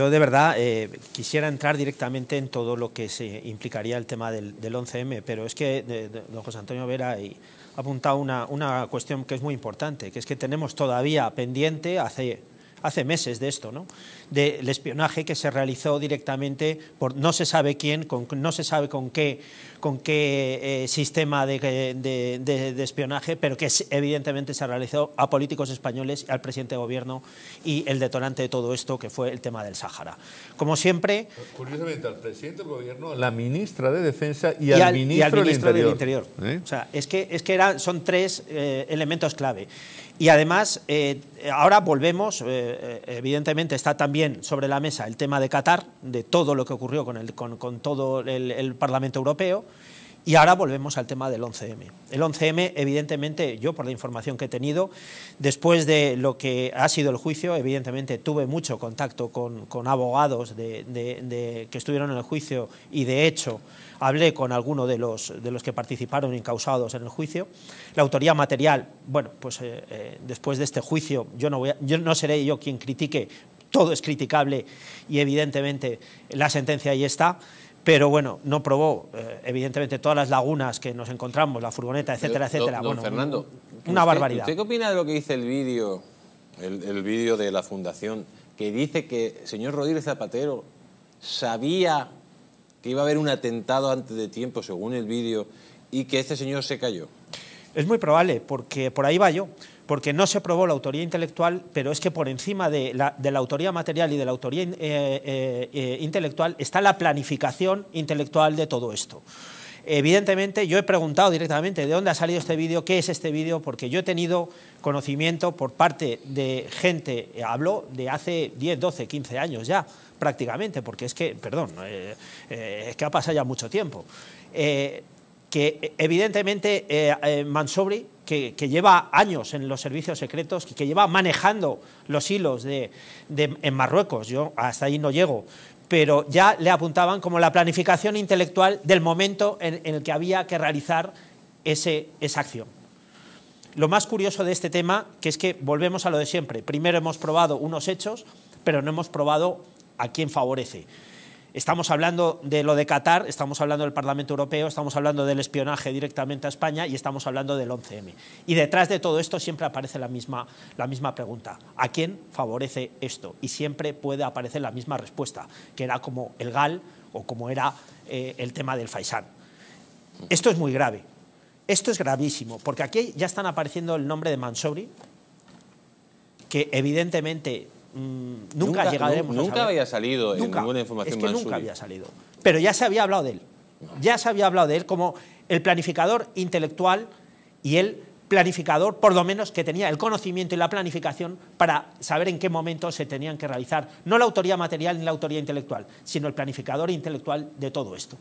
Yo de verdad eh, quisiera entrar directamente en todo lo que se implicaría el tema del, 11M, pero es que eh, don José Antonio Vera ha apuntado una, una cuestión que es muy importante, que es que tenemos todavía pendiente hace hace meses de esto, ¿no? del espionaje que se realizó directamente por no se sabe quién, no se sabe con qué, eh, sistema eh, de, espionaje, pero que evidentemente se realizó a políticos españoles, al presidente de gobierno y el detonante de todo esto que fue el tema del Sáhara. Como siempre... Curiosamente, al presidente del gobierno, la ministra de Defensa y, al, ministro del Interior. ¿Eh? O sea, es que, es que son tres elementos clave. Y además, ahora volvemos, eh, evidentemente está también sobre la mesa el tema de Qatar, de todo lo que ocurrió con, con, todo el Parlamento Europeo. Y ahora volvemos al tema del 11M. El 11M, evidentemente, yo por la información que he tenido, después de lo que ha sido el juicio, evidentemente tuve mucho contacto con, abogados de, que estuvieron en el juicio y, de hecho, hablé con alguno de los, que participaron incausados en el juicio. La autoría material, bueno, pues eh, eh, después de este juicio, yo no, yo no seré yo quien critique, todo es criticable y, evidentemente, la sentencia ahí está pero bueno, no probó, eh, evidentemente, todas las lagunas que nos encontramos, la furgoneta, etcétera, etcétera. bueno, Fernando, una barbaridad. qué opina de lo que dice el vídeo, el vídeo de la fundación, que dice que el señor Rodríguez Zapatero sabía que iba a haber un atentado antes de tiempo, según el vídeo, y que este señor se cayó? Es muy probable, porque por ahí va yo, porque no se probó la autoría intelectual, pero es que por encima de la, autoría material y de la autoría eh, eh, eh, intelectual está la planificación intelectual de todo esto. Evidentemente, yo he preguntado directamente de dónde ha salido este vídeo, qué es este vídeo, porque yo he tenido conocimiento por parte de gente, hablo de hace 10, 12, 15 años ya, prácticamente, porque es que, perdón, es que ha pasado ya mucho tiempo que evidentemente eh, eh, Mansobri, que, lleva años en los servicios secretos, que, lleva manejando los hilos de, en Marruecos, yo hasta ahí no llego, pero ya le apuntaban como la planificación intelectual del momento en, el que había que realizar esa acción. Lo más curioso de este tema, que es que volvemos a lo de siempre, primero hemos probado unos hechos, pero no hemos probado a quién favorece. Estamos hablando de lo de Qatar, estamos hablando del Parlamento Europeo, estamos hablando del espionaje directamente a España y estamos hablando del 11M. Y detrás de todo esto siempre aparece la misma, la misma pregunta. ¿A quién favorece esto? Y siempre puede aparecer la misma respuesta, que era como el GAL o como era eh, el tema del Faisán. Esto es muy grave. Esto es gravísimo, porque aquí ya están apareciendo el nombre de Mansouri, que evidentemente Mm, nunca, llegaremos nunca había salido en ninguna información nunca había salido. Pero ya se había hablado de él. Ya se había hablado de él como el planificador intelectual y el planificador, por lo menos que tenía el conocimiento y la planificación para saber en qué momento se tenían que realizar, no la autoría material ni la autoría intelectual, sino el planificador intelectual de todo esto.